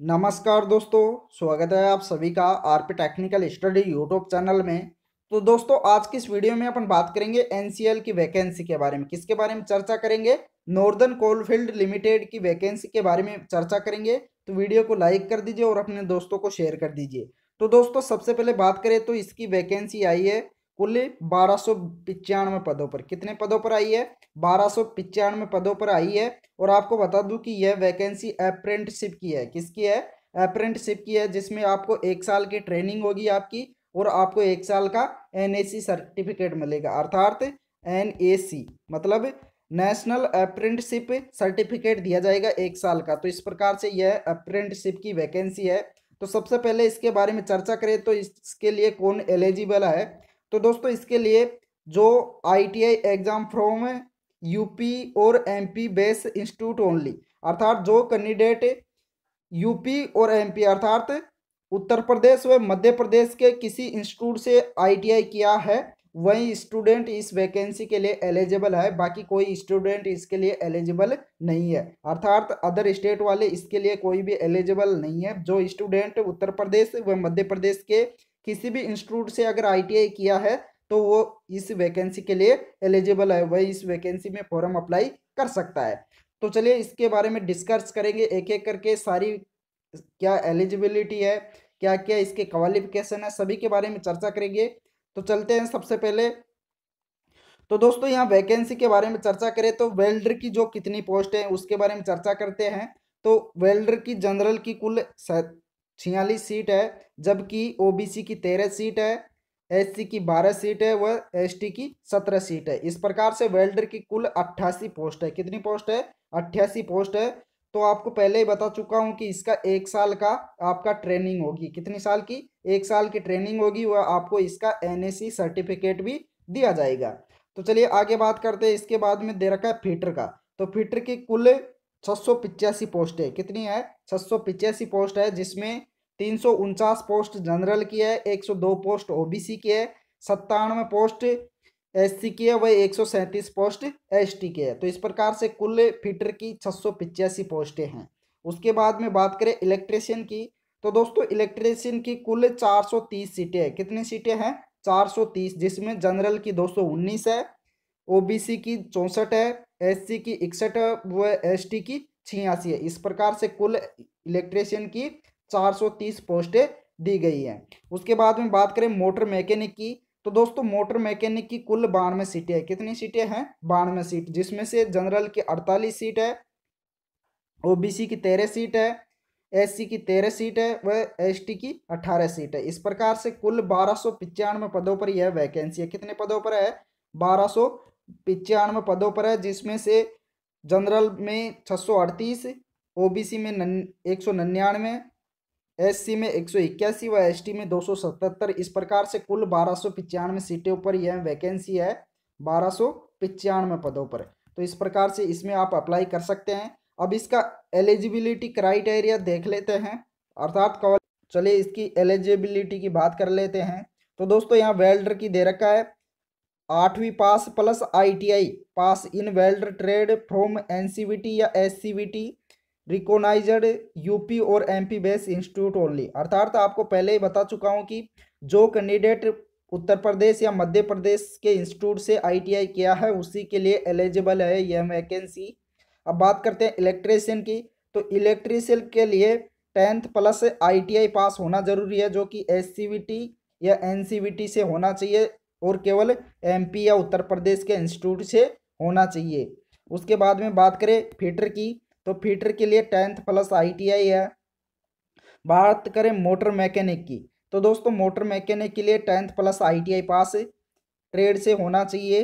नमस्कार दोस्तों स्वागत है आप सभी का RP technical study YouTube channel में तो दोस्तों आज की इस वीडियो में अपन बात करेंगे एनसीएल की वैकेंसी के बारे में किसके बारे में चर्चा करेंगे नॉर्दर्न कोलफील्ड लिमिटेड की वैकेंसी के बारे में चर्चा करेंगे तो वीडियो को लाइक कर दीजिए और अपने दोस्तों को शेयर कर दीजिए तो दोस्तों सबसे पहले बात करें तो इसकी वैकेंसी आई है कुल बारह सौ पिचानवे पदों पर कितने पदों पर आई है बारह सौ पिचानवे पदों पर आई है और आपको बता दूं कि यह वैकेंसी अप्रेंटशिप की है किसकी है अप्रेंटशिप की है जिसमें आपको एक साल की ट्रेनिंग होगी आपकी और आपको एक साल का एन सर्टिफिकेट मिलेगा अर्थात एन मतलब नेशनल अप्रेंटशिप सर्टिफिकेट दिया जाएगा एक साल का तो इस प्रकार से यह अप्रेंटशिप की वैकेंसी है तो सबसे पहले इसके बारे में चर्चा करें तो इसके लिए कौन एलिजिबल है तो दोस्तों इसके लिए जो आईटीआई एग्ज़ाम फ्रॉम यूपी और एमपी बेस इंस्टीट्यूट ओनली अर्थात जो कैंडिडेट यूपी और एमपी अर्थात उत्तर प्रदेश व मध्य प्रदेश के किसी इंस्टीट्यूट से आईटीआई किया है वही स्टूडेंट इस वैकेंसी के लिए एलिजिबल है बाकी कोई स्टूडेंट इसके लिए एलिजिबल नहीं है अर्थात अदर स्टेट वाले इसके लिए कोई भी एलिजिबल नहीं है जो स्टूडेंट उत्तर प्रदेश व मध्य प्रदेश के किसी भी इंस्टीट्यूट से अगर आईटीआई किया है तो वो इस वैकेंसी के लिए एलिजिबल है वही इस वैकेंसी में फॉर्म अप्लाई कर सकता है तो चलिए इसके बारे में डिस्कस करेंगे एक एक करके सारी क्या एलिजिबिलिटी है क्या क्या इसके क्वालिफिकेशन है सभी के बारे में चर्चा करेंगे तो चलते हैं सबसे पहले तो दोस्तों यहाँ वैकेंसी के बारे में चर्चा करें तो वेल्डर की जो कितनी पोस्ट है उसके बारे में चर्चा करते हैं तो वेल्डर की जनरल की कुल छियालीस सीट है जबकि ओबीसी की तेरह सीट है एससी की बारह सीट है व एसटी की सत्रह सीट है इस प्रकार से वेल्डर की कुल अट्ठासी पोस्ट है कितनी पोस्ट है अट्ठासी पोस्ट है तो आपको पहले ही बता चुका हूँ कि इसका एक साल का आपका ट्रेनिंग होगी कितनी साल की एक साल की ट्रेनिंग होगी वह आपको इसका एन सर्टिफिकेट भी दिया जाएगा तो चलिए आगे बात करते हैं इसके बाद में दे रखा है फीटर का तो फीटर की कुल छः पोस्ट है कितनी है छः पोस्ट है जिसमें तीन पोस्ट जनरल की है 102 पोस्ट ओबीसी की है सत्तानवे पोस्ट एससी की है वही एक पोस्ट एसटी की है तो इस प्रकार से कुल फीटर की छः पोस्टें हैं उसके बाद में बात करें इलेक्ट्रीशियन की तो दोस्तों इलेक्ट्रीशियन की कुल 430 सीटें हैं कितनी सीटें हैं 430 जिसमें जनरल की 219 है ओबीसी की चौंसठ है एससी की इकसठ व एसटी की छियासी है इस प्रकार से कुल इलेक्ट्रीशियन की 430 पोस्टें दी गई हैं उसके बाद में बात करें मोटर मैकेनिक की तो दोस्तों मोटर मैकेनिक की कुल बानवे सीटें हैं कितनी सीटें हैं बानवे सीट जिसमें से जनरल की अड़तालीस सीट है ओबीसी की तेरह सीट है एससी की तेरह सीट है वह एसटी की अट्ठारह सीट है इस प्रकार से कुल बारह सौ पिचानवे पदों पर यह वैकेंसी है कितने पदों पर है बारह सौ पिचानवे पदों पर है जिसमें से जनरल में छः सौ अड़तीस ओ में एक सौ निन्यानवे एससी में एक सौ इक्यासी व एसटी में दो सौ सतहत्तर इस प्रकार से कुल बारह सौ पिचानवे सीटों पर यह वैकेंसी है बारह सौ पिचानवे पदों पर तो इस प्रकार से इसमें आप अप्लाई कर सकते हैं अब इसका एलिजिबिलिटी क्राइटेरिया देख लेते हैं अर्थात कॉल चलिए इसकी एलिजिबिलिटी की बात कर लेते हैं तो दोस्तों यहाँ वेल्डर की दे रखा है आठवीं pass plus ITI pass in welder trade from NCVT या एससीवीटी रिकोनाइजड यूपी और एमपी बेस इंस्टीट्यूट ओनली अर्थात आपको पहले ही बता चुका हूँ कि जो कैंडिडेट उत्तर प्रदेश या मध्य प्रदेश के इंस्टीट्यूट से आईटीआई किया है उसी के लिए एलिजिबल है यह वैकेंसी अब बात करते हैं इलेक्ट्रीशियन की तो इलेक्ट्रीशियन के लिए टेंथ प्लस आईटीआई पास होना जरूरी है जो कि एस या एन से होना चाहिए और केवल एमपी या उत्तर प्रदेश के इंस्टीट्यूट से होना चाहिए उसके बाद में बात करें फीटर की तो फीटर के लिए टेंथ प्लस आईटीआई है बात करें मोटर मैकेनिक की तो दोस्तों मोटर मैकेनिक के लिए tenth plus ITI pass trade से होना चाहिए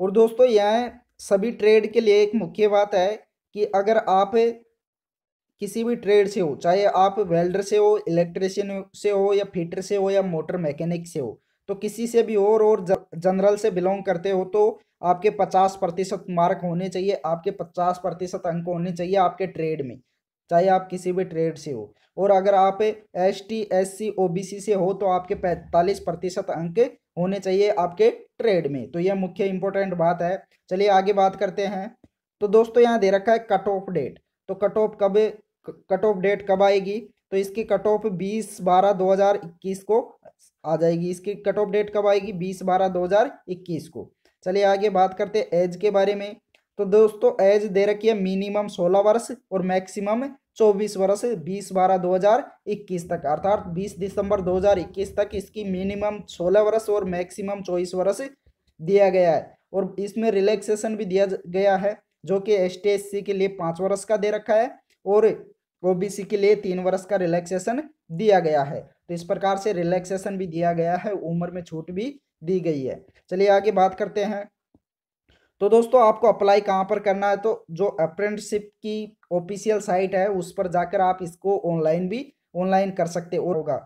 और दोस्तों यह सभी ट्रेड के लिए एक मुख्य बात है कि अगर आप किसी भी ट्रेड से हो चाहे आप वेल्डर से हो इलेक्ट्रिशियन से हो या फिटर से हो या मोटर मैकेनिक से हो तो किसी से भी और और जनरल से बिलोंग करते हो तो आपके पचास प्रतिशत मार्क होने चाहिए आपके पचास प्रतिशत अंक होने चाहिए आपके ट्रेड में चाहे आप किसी भी ट्रेड से हो और अगर आप S T S C O B C से हो तो आपके पैंतालीस प्रतिशत अंक होने चाहिए आपके ट्रेड में तो यह मुख्य इंपॉर्टेंट बात है चलिए आगे बात करते हैं तो दोस्तों यहाँ दे रखा है कट ऑफ डेट तो कट ऑफ कब कट ऑफ डेट कब आएगी तो इसकी कट ऑफ बीस बारह दो हज़ार इक्कीस को आ जाएगी इसकी कट ऑफ डेट कब आएगी बीस बारह दो हज़ार इक्कीस को चलिए आगे बात करते हैं एज के बारे में तो दोस्तों एज दे रखी है मिनिमम सोलह वर्ष और मैक्सिमम चौबीस वर्ष बीस बारह दो हज़ार इक्कीस तक अर्थात बीस दिसंबर दो हज़ार इक्कीस तक इसकी मिनिमम सोलह वर्ष और मैक्सिमम चौबीस वर्ष दिया गया है और इसमें रिलैक्सेशन भी दिया गया है जो कि एस टी के लिए पाँच वर्ष का दे रखा है और ओ के लिए तीन वर्ष का रिलैक्सेशन दिया गया है तो इस प्रकार से रिलैक्सेशन भी दिया गया है उम्र में छूट भी दी गई है चलिए आगे बात करते हैं तो दोस्तों आपको अप्लाई कहाँ पर करना है तो जो अप्रेंटिसिप की ऑफिशियल साइट है उस पर जाकर आप इसको ऑनलाइन भी ऑनलाइन कर सकते होगा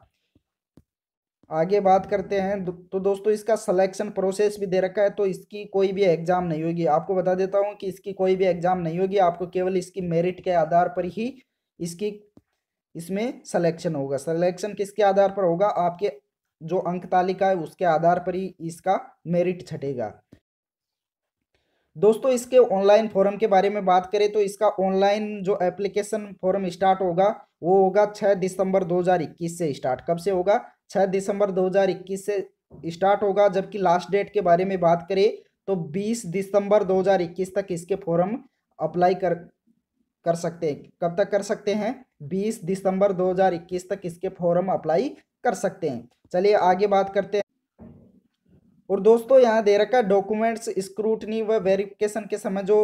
आगे बात करते हैं तो दोस्तों इसका सिलेक्शन प्रोसेस भी दे रखा है तो इसकी कोई भी एग्ज़ाम नहीं होगी आपको बता देता हूँ कि इसकी कोई भी एग्ज़ाम नहीं होगी आपको केवल इसकी मेरिट के आधार पर ही इसकी इसमें सिलेक्शन होगा सिलेक्शन किसके आधार पर होगा आपके जो अंक तालिका है उसके आधार पर ही इसका मेरिट छटेगा दोस्तों इसके ऑनलाइन फॉरम के बारे में बात करें तो इसका ऑनलाइन जो एप्लीकेशन फॉरम स्टार्ट होगा वो होगा 6 दिसंबर 2021 से स्टार्ट कब से होगा 6 दिसंबर 2021 से स्टार्ट होगा जबकि लास्ट डेट के बारे में बात करें तो 20 दिसंबर 2021 तक इसके फॉरम अप्लाई कर कर सकते हैं कब तक कर सकते हैं 20 दिसंबर 2021 तक इसके फॉरम अप्लाई कर सकते हैं चलिए आगे बात करते हैं और दोस्तों यहाँ दे रखा है डॉक्यूमेंट्स स्क्रूटनी व वेरिफिकेशन के समय जो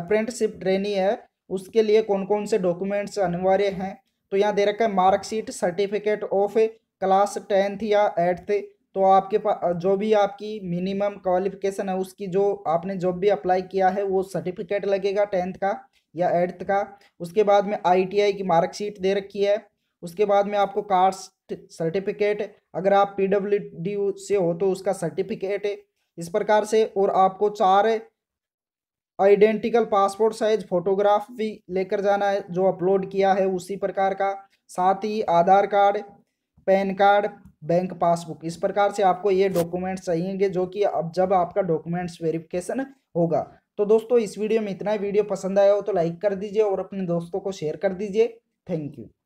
अप्रेंटशिप ट्रेनी है उसके लिए कौन कौन से डॉक्यूमेंट्स अनिवार्य हैं तो यहाँ दे रखा है marksheet certificate of class tenth या एट्थ तो आपके पास जो भी आपकी मिनिमम क्वालिफिकेशन है उसकी जो आपने जॉब भी अप्लाई किया है वो सर्टिफिकेट लगेगा टेंथ का या एट्थ का उसके बाद में आईटीआई की मार्कशीट दे रखी है उसके बाद में आपको कास्ट टेस्ट सर्टिफिकेट अगर आप पीडब्ल्यू से हो तो उसका सर्टिफिकेट इस प्रकार से और आपको चार आइडेंटिकल पासपोर्ट साइज फोटोग्राफ भी लेकर जाना है जो अपलोड किया है उसी प्रकार का साथ ही Aadhaar card PAN card bank passbook इस प्रकार से आपको ये डॉक्यूमेंट्स चाहिएंगे जो कि अब जब आपका डॉक्यूमेंट्स वेरिफिकेशन होगा तो दोस्तों इस वीडियो में इतना ही वीडियो पसंद आया हो तो लाइक कर दीजिए और अपने दोस्तों को शेयर कर दीजिए थैंक यू